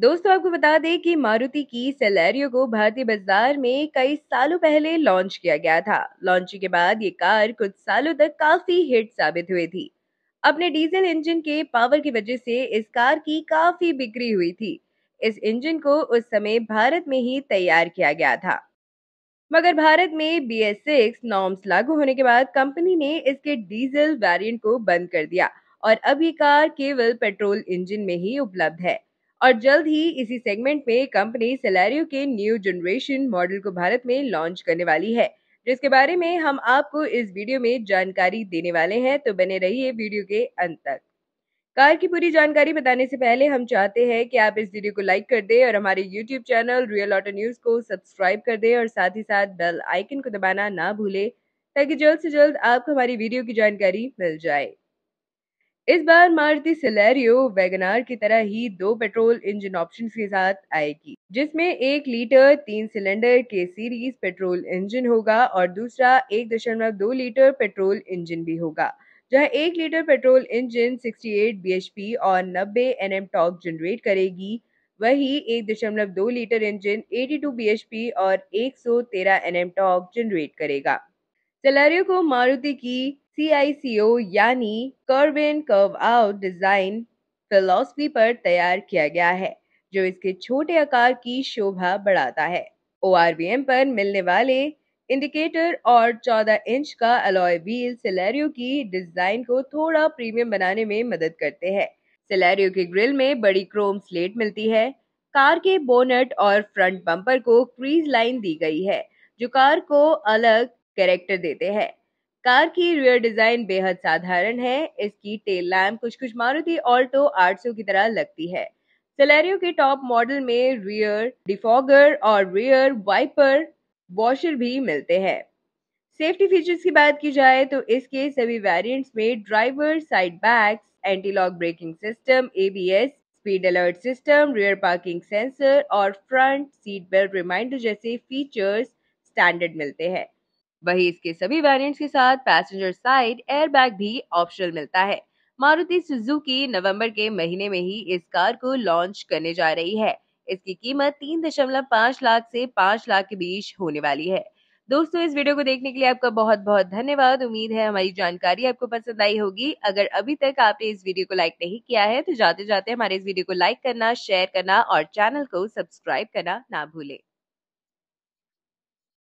दोस्तों आपको बता दें कि मारुति की सेलेरियो को भारतीय बाजार में कई सालों पहले लॉन्च किया गया था लॉन्च के बाद ये कार कुछ सालों तक काफी हिट साबित हुई थी अपने डीजल इंजन के पावर की वजह से इस कार की काफी बिक्री हुई थी इस इंजन को उस समय भारत में ही तैयार किया गया था मगर भारत में बी एस सिक्स नॉर्म्स लागू होने के बाद कंपनी ने इसके डीजल वेरिएंट को बंद कर दिया और अब ये कार केवल पेट्रोल इंजन में ही उपलब्ध है और जल्द ही इसी सेगमेंट में कंपनी सेलेरियो के न्यू जनरेशन मॉडल को भारत में लॉन्च करने वाली है जिसके बारे में हम आपको इस वीडियो में जानकारी देने वाले हैं तो बने रहिए वीडियो के अंत तक कार की पूरी जानकारी बताने से पहले हम चाहते हैं कि आप इस वीडियो को लाइक कर दें और हमारे YouTube channel real auto news को सब्सक्राइब कर दें और साथ ही साथ बेल आइकन को दबाना ना भूलें ताकि जल्द से जल्द आपको हमारी वीडियो की जानकारी मिल जाए इस बार मारुति सिलेरियो वैगनार की तरह ही दो पेट्रोल इंजन ऑप्शन के साथ आएगी जिसमें एक लीटर तीन सिलेंडर के सीरीज पेट्रोल इंजन होगा और दूसरा एक दशमलव दो लीटर पेट्रोल इंजन भी होगा जहां एक लीटर पेट्रोल इंजन 68 bhp और 90 nm टॉक जनरेट करेगी वही एक दशमलव दो लीटर इंजन 82 bhp और 113 एनएम टॉक जनरेट करेगा सिलेरियो को मारुति की सीआईसीओ यानी curve in curve out design philosophy पर तैयार किया गया है जो इसके छोटे आकार की शोभा बढ़ाता है ओ पर मिलने वाले इंडिकेटर और 14 इंच का अलॉय व्हील सिलेरियो की डिजाइन को थोड़ा प्रीमियम बनाने में मदद करते हैं सिलेरियो के ग्रिल में बड़ी क्रोम स्लेट मिलती है कार के बोनट और फ्रंट बम्पर को क्रीज लाइन दी गई है जो कार को अलग कैरेक्टर देते हैं कार की रियर डिजाइन बेहद साधारण है इसकी टेल लैम्प कुछ कुछ मारुति ऑल्टो 800 की तरह लगती है सलेरियो के टॉप मॉडल में रियर डिफॉगर और रियर वाइपर वॉशर भी मिलते हैं सेफ्टी फीचर्स की बात की जाए तो इसके सभी वेरिएंट्स में driver side bags anti lock braking system ABS speed alert system rear parking sensor और फ्रंट सीट बेल्ट रिमाइंडर जैसे फीचर्स स्टैंडर्ड मिलते हैं वहीं इसके सभी वेरिएंट्स के साथ पैसेंजर साइड एयरबैग भी ऑप्शनल मिलता है मारुति सुजुकी नवंबर के महीने में ही इस कार को लॉन्च करने जा रही है इसकी कीमत तीन दशमलव पांच लाख से पांच लाख के बीच होने वाली है दोस्तों इस वीडियो को देखने के लिए आपका बहुत बहुत धन्यवाद उम्मीद है हमारी जानकारी आपको पसंद आई होगी अगर अभी तक आपने इस वीडियो को लाइक नहीं किया है तो जाते जाते हमारे इस वीडियो को लाइक करना शेयर करना और चैनल को सब्सक्राइब करना ना भूलें